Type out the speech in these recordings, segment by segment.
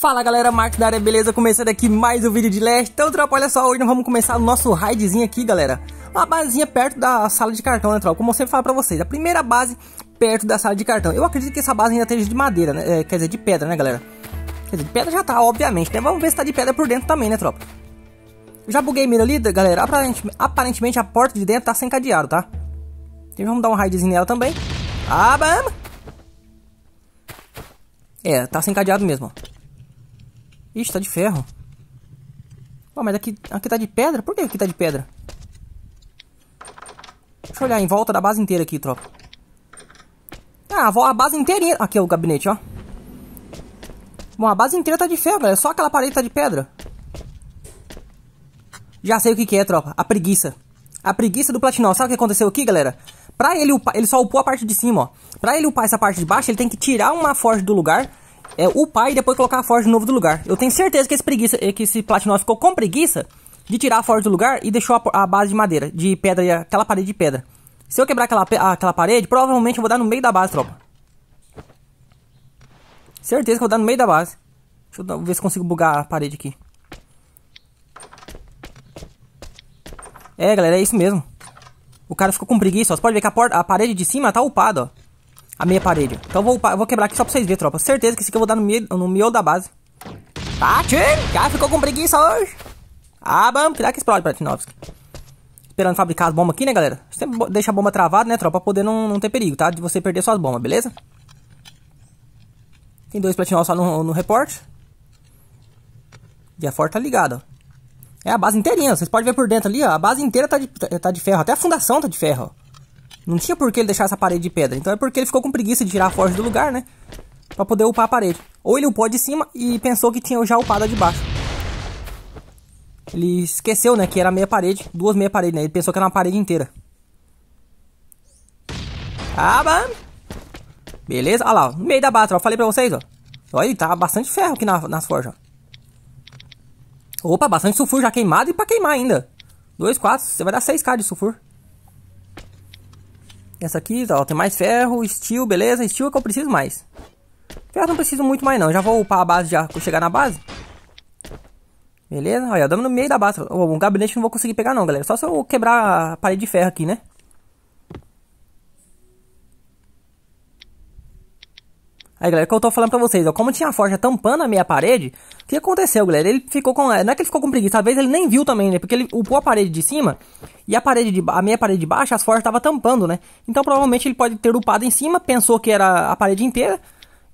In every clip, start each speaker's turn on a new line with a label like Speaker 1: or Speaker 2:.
Speaker 1: Fala galera, Mark da área, beleza? Começando aqui mais um vídeo de Last. Então, tropa, olha só, hoje nós vamos começar o nosso raidzinho aqui, galera. Uma basezinha perto da sala de cartão, né, tropa? Como eu sempre falo pra vocês, a primeira base perto da sala de cartão. Eu acredito que essa base ainda esteja de madeira, né? É, quer dizer, de pedra, né, galera? Quer dizer, de pedra já tá, obviamente, né? Vamos ver se tá de pedra por dentro também, né, tropa? Já buguei mira ali, galera. Aparentemente a porta de dentro tá sem cadeado, tá? Então vamos dar um raidzinho nela também. Ah, bam! É, tá sem cadeado mesmo, ó. Ixi, tá de ferro. Pô, mas aqui, aqui tá de pedra? Por que aqui tá de pedra? Deixa eu olhar em volta da base inteira aqui, tropa. Ah, a base inteirinha... Aqui é o gabinete, ó. Bom, a base inteira tá de ferro, galera. É só aquela parede tá de pedra. Já sei o que, que é, tropa. A preguiça. A preguiça do Platinão. Sabe o que aconteceu aqui, galera? Pra ele upar, ele só upou a parte de cima, ó. Pra ele upar essa parte de baixo, ele tem que tirar uma forja do lugar é, upar e depois colocar a forja de novo do lugar. Eu tenho certeza que esse, preguiça, eh, que esse Platinum ficou com preguiça de tirar a forja do lugar e deixou a, a base de madeira, de pedra, aquela parede de pedra. Se eu quebrar aquela, aquela parede, provavelmente eu vou dar no meio da base, tropa. Certeza que eu vou dar no meio da base. Deixa eu ver se consigo bugar a parede aqui. É, galera, é isso mesmo. O cara ficou com preguiça, ó. Você pode ver que a, porta, a parede de cima tá upada, ó a meia parede. Então eu vou, eu vou quebrar aqui só pra vocês verem, tropa. Certeza que esse aqui eu vou dar no meio, no meio da base. Tá, tchim, já ficou com preguiça hoje. Ah, vamos, que dá que explode, Pratinovski. Esperando fabricar as bombas aqui, né, galera? Sempre deixa a bomba travada, né, tropa? Pra poder não, não ter perigo, tá? De você perder suas bombas, beleza? Tem dois Platinov só no, no report. E a forte tá ligada, ó. É a base inteirinha, vocês podem ver por dentro ali, ó. A base inteira tá de, tá, tá de ferro. Até a fundação tá de ferro, ó. Não tinha por que ele deixar essa parede de pedra. Então é porque ele ficou com preguiça de tirar a forja do lugar, né? Pra poder upar a parede. Ou ele upou de cima e pensou que tinha já upado a de baixo. Ele esqueceu, né? Que era meia parede. Duas meia parede, né? Ele pensou que era uma parede inteira. Ah, mano. Beleza? Olha lá, no meio da batra, Falei pra vocês, ó. Olha, tá bastante ferro aqui na, nas forjas. Opa, bastante sulfur já queimado e pra queimar ainda. 2, 4, você vai dar 6k de sulfur. Essa aqui, ó, tem mais ferro, steel, beleza? Steel é que eu preciso mais. Ferro não preciso muito mais não, já vou upar a base já, chegar na base. Beleza? Olha, damos no meio da base. o gabinete não vou conseguir pegar não, galera. Só se eu quebrar a parede de ferro aqui, né? Aí, galera, que eu tô falando pra vocês, ó, como tinha a forja tampando a meia parede, o que aconteceu, galera? Ele ficou com. Não é que ele ficou com preguiça, talvez ele nem viu também, né? Porque ele upou a parede de cima e a parede de a meia parede de baixo, as forjas estavam tampando, né? Então provavelmente ele pode ter upado em cima, pensou que era a parede inteira,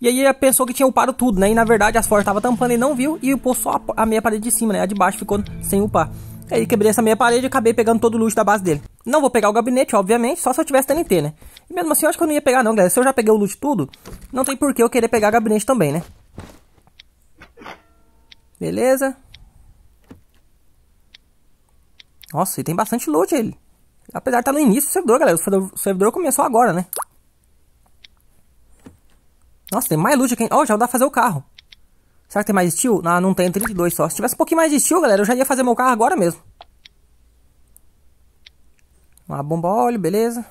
Speaker 1: e aí pensou que tinha upado tudo, né? E na verdade as forjas estavam tampando e não viu, e upou só a, a meia parede de cima, né? A de baixo ficou sem upar. E aí quebrei essa meia parede e acabei pegando todo o loot da base dele. Não vou pegar o gabinete, obviamente, só se eu tivesse TNT, né? E mesmo assim eu acho que eu não ia pegar não, galera. Se eu já peguei o loot tudo, não tem por que eu querer pegar gabinete também, né? Beleza. Nossa, e tem bastante loot ele. Apesar de estar tá no início do servidor, galera. O servidor começou agora, né? Nossa, tem mais loot aqui. Ó, oh, já dá pra fazer o carro. Será que tem mais steel? Não, ah, não tem, 32 só. Se tivesse um pouquinho mais de steel, galera, eu já ia fazer meu carro agora mesmo. Uma bomba óleo, beleza.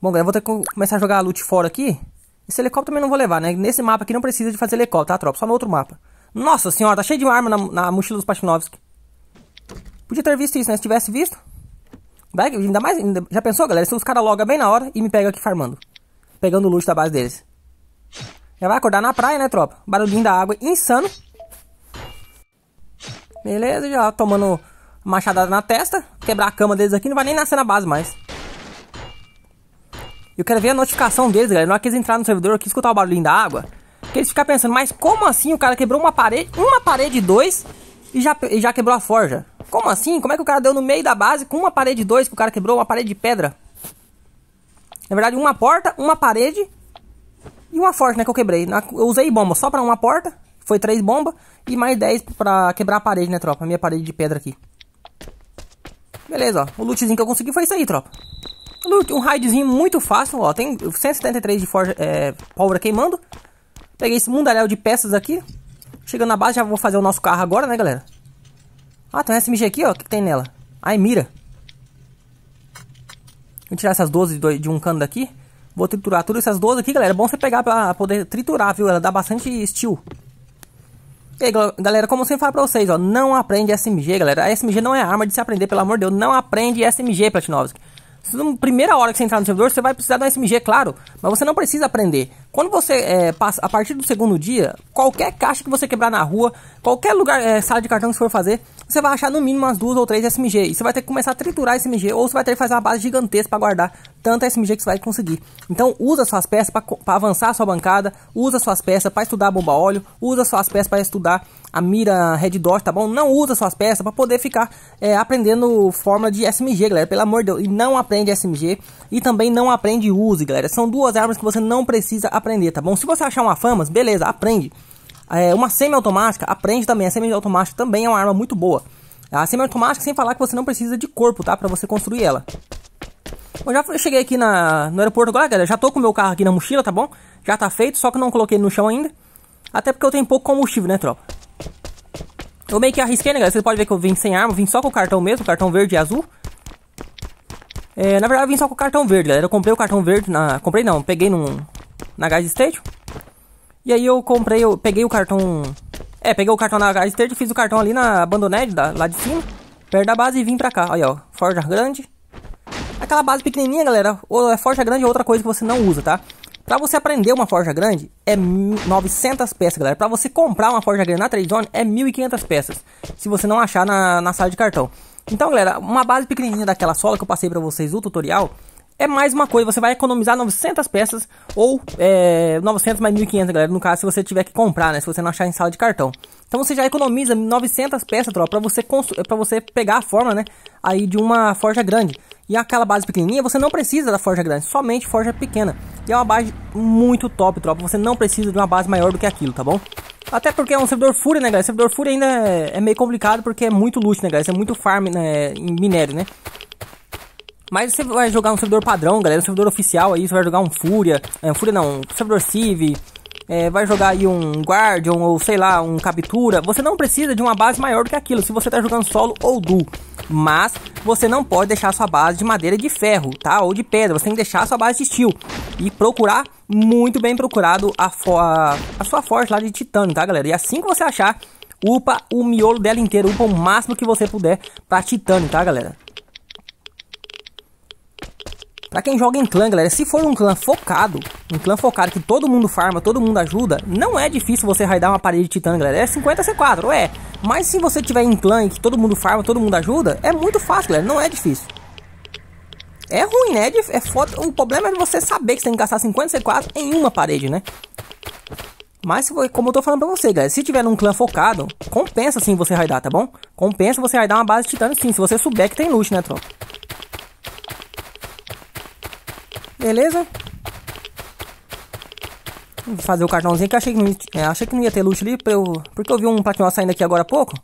Speaker 1: Bom, galera, vou ter que começar a jogar a loot fora aqui. Esse helicóptero também não vou levar, né? Nesse mapa aqui não precisa de fazer helicóptero, tá, tropa? Só no outro mapa. Nossa senhora, tá cheio de arma na, na mochila dos Pachinovski. Podia ter visto isso, né? Se tivesse visto. Vai, ainda mais. Ainda, já pensou, galera? Se os caras logam bem na hora e me pegam aqui farmando. Pegando o loot da base deles. Já vai acordar na praia, né, tropa? Barulhinho da água insano. Beleza, já tomando machadada na testa. Quebrar a cama deles aqui, não vai nem nascer na base mais. Eu quero ver a notificação deles, galera. Na hora que eles entraram no servidor, eu quis escutar o barulhinho da água. Porque eles ficam pensando, mas como assim o cara quebrou uma parede, uma parede dois e já, e já quebrou a forja? Como assim? Como é que o cara deu no meio da base com uma parede dois que o cara quebrou uma parede de pedra? Na verdade, uma porta, uma parede e uma forte, né, que eu quebrei. Eu usei bomba só pra uma porta, foi três bombas, e mais dez pra quebrar a parede, né, tropa? A minha parede de pedra aqui. Beleza, ó. O lootzinho que eu consegui foi isso aí, tropa. um raidzinho muito fácil, ó. Tem 173 de forja, é, pólvora queimando. Peguei esse mundaréu de peças aqui. Chegando na base, já vou fazer o nosso carro agora, né, galera? Ah, tem essa SMG aqui, ó. O que, que tem nela? Ai, mira. Vou tirar essas 12 de um cano daqui. Vou triturar tudo essas 12 aqui, galera. É bom você pegar pra poder triturar, viu? Ela dá bastante estilo. E aí, galera, como eu sempre falo pra vocês, ó. Não aprende SMG, galera. A SMG não é arma de se aprender, pelo amor de Deus. Não aprende SMG, Platinovski. Na primeira hora que você entrar no servidor, você vai precisar de um SMG, claro. Mas você não precisa aprender. Quando você é, passa, a partir do segundo dia, qualquer caixa que você quebrar na rua, qualquer lugar, é, sala de cartão que você for fazer, você vai achar no mínimo umas duas ou três SMG. E você vai ter que começar a triturar SMG, ou você vai ter que fazer uma base gigantesca para guardar tanta SMG que você vai conseguir. Então, usa suas peças para avançar a sua bancada, usa suas peças para estudar a bomba óleo, usa suas peças para estudar a mira Red Dot, tá bom? Não usa suas peças para poder ficar é, aprendendo forma de SMG, galera. Pelo amor de Deus, e não aprende SMG e também não aprende use, galera. São duas armas que você não precisa aprender aprender, tá bom? Se você achar uma famas, beleza, aprende. É, uma semi-automática, aprende também. A semi-automática também é uma arma muito boa. A semi-automática, sem falar que você não precisa de corpo, tá? Pra você construir ela. eu já cheguei aqui na, no aeroporto agora, galera. Já tô com o meu carro aqui na mochila, tá bom? Já tá feito, só que não coloquei no chão ainda. Até porque eu tenho pouco combustível, né, tropa? Eu meio que arrisquei, né, galera? Vocês podem ver que eu vim sem arma. Vim só com o cartão mesmo, cartão verde e azul. É, na verdade, eu vim só com o cartão verde, galera. Eu comprei o cartão verde na... Comprei não, peguei num, na Gás Station. E aí eu comprei, eu peguei o cartão... É, peguei o cartão na Gás Station, fiz o cartão ali na Abandoned, lá de cima. Perto da base e vim pra cá. Olha, ó. Forja grande. Aquela base pequenininha, galera. Ou é forja grande ou é outra coisa que você não usa, tá? Pra você aprender uma forja grande, é 900 peças, galera. Pra você comprar uma forja grande na Trade Zone, é 1.500 peças. Se você não achar na, na sala de cartão. Então, galera, uma base pequenininha daquela sola que eu passei pra vocês o tutorial... É mais uma coisa, você vai economizar 900 peças ou é, 900 mais 1500, galera. No caso, se você tiver que comprar, né? Se você não achar em sala de cartão. Então você já economiza 900 peças, tropa, pra você, pra você pegar a forma, né? Aí de uma forja grande. E aquela base pequenininha, você não precisa da forja grande, somente forja pequena. E é uma base muito top, tropa. Você não precisa de uma base maior do que aquilo, tá bom? Até porque é um servidor fúria, né, galera? O servidor fúria ainda é, é meio complicado porque é muito loot, né, galera? Isso é muito farm né, em minério, né? Mas você vai jogar um servidor padrão, galera, um servidor oficial aí, você vai jogar um Fúria, é, Fúria não, um servidor Civ, é, vai jogar aí um Guardian ou sei lá, um Captura, você não precisa de uma base maior do que aquilo se você está jogando solo ou duo. Mas você não pode deixar a sua base de madeira de ferro, tá? Ou de pedra, você tem que deixar a sua base de steel e procurar muito bem procurado a, a, a sua forte lá de titânio, tá galera? E assim que você achar, upa o miolo dela inteiro, upa o máximo que você puder para titânio, tá galera? Para quem joga em clã, galera, se for um clã focado, um clã focado que todo mundo farma, todo mundo ajuda, não é difícil você raidar uma parede titã, galera. É 50 C4, é. Mas se você tiver em clã e que todo mundo farma, todo mundo ajuda, é muito fácil, galera. Não é difícil. É ruim, né? É, é foda. O problema é você saber que você tem que gastar 50 C4 em uma parede, né? Mas, como eu tô falando pra você, galera, se tiver num clã focado, compensa sim você raidar, tá bom? Compensa você raidar uma base titã sim, se você souber que tem loot, né, tropa? Beleza? Vou fazer o cartãozinho que achei que não, é, achei que não ia ter loot ali, eu, porque eu vi um patinho saindo aqui agora há pouco.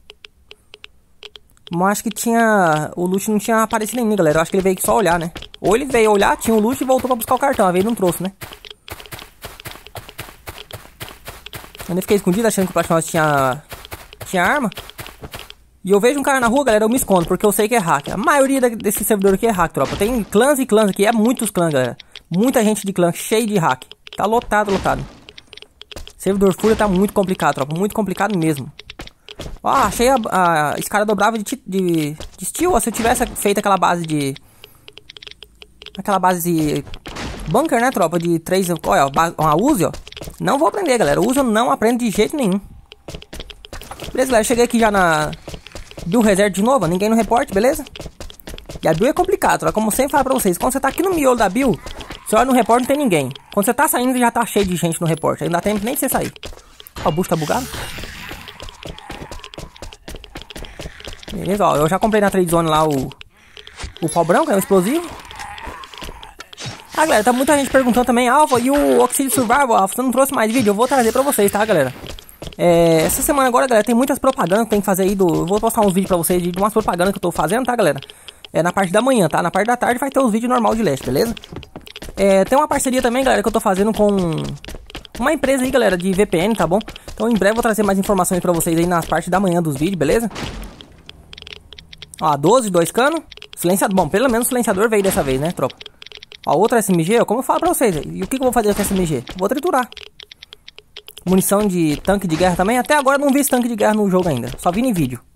Speaker 1: Mas acho que tinha. O loot não tinha aparecido em mim, galera. Eu acho que ele veio só olhar, né? Ou ele veio olhar, tinha o um loot e voltou pra buscar o cartão. A vez não trouxe, né? Eu nem fiquei escondido achando que o Platinose tinha. tinha arma. E eu vejo um cara na rua, galera, eu me escondo, porque eu sei que é hacker. A maioria desse servidor aqui é hacker, tropa. Tem clãs e clãs aqui, é muitos clãs, galera. Muita gente de clã, cheio de hack. Tá lotado, lotado. Servidor Fúria tá muito complicado, tropa. Muito complicado mesmo. Ó, ah, achei a, a, a dobrável de, de, de steel. se eu tivesse feito aquela base de... Aquela base de bunker, né, tropa? De três... Olha, uma Uzi, ó. Não vou aprender, galera. Uzi eu não aprendo de jeito nenhum. Beleza, galera. Cheguei aqui já na... Bill Reserve de novo. Ninguém no reporte, beleza? E a Bill é complicado, tropa. Como sempre falo pra vocês. Quando você tá aqui no miolo da Bill... Você olha no repórter não tem ninguém. Quando você tá saindo, já tá cheio de gente no repórter. Ainda tem tempo nem de você sair. Ó, o boost tá bugado. Beleza, ó. Eu já comprei na trade zone lá o... O pau branco, é o explosivo. Ah, galera, tá muita gente perguntando também, Alpha, e o Oxide Survival, Alpha, você não trouxe mais vídeo? Eu vou trazer pra vocês, tá, galera? É, essa semana agora, galera, tem muitas propagandas que tem que fazer aí do... Eu vou postar uns vídeos pra vocês de umas propagandas que eu tô fazendo, tá, galera? É na parte da manhã, tá? Na parte da tarde vai ter os vídeos normal de leste, beleza? É, tem uma parceria também, galera, que eu tô fazendo com uma empresa aí, galera, de VPN, tá bom? Então em breve eu vou trazer mais informações pra vocês aí nas partes da manhã dos vídeos, beleza? Ó, 12, dois cano. Silenciador. Bom, pelo menos o silenciador veio dessa vez, né, tropa? A outra SMG, como eu falo pra vocês, e o que, que eu vou fazer com essa SMG? Vou triturar. Munição de tanque de guerra também. Até agora não vi esse tanque de guerra no jogo ainda. Só vi em vídeo.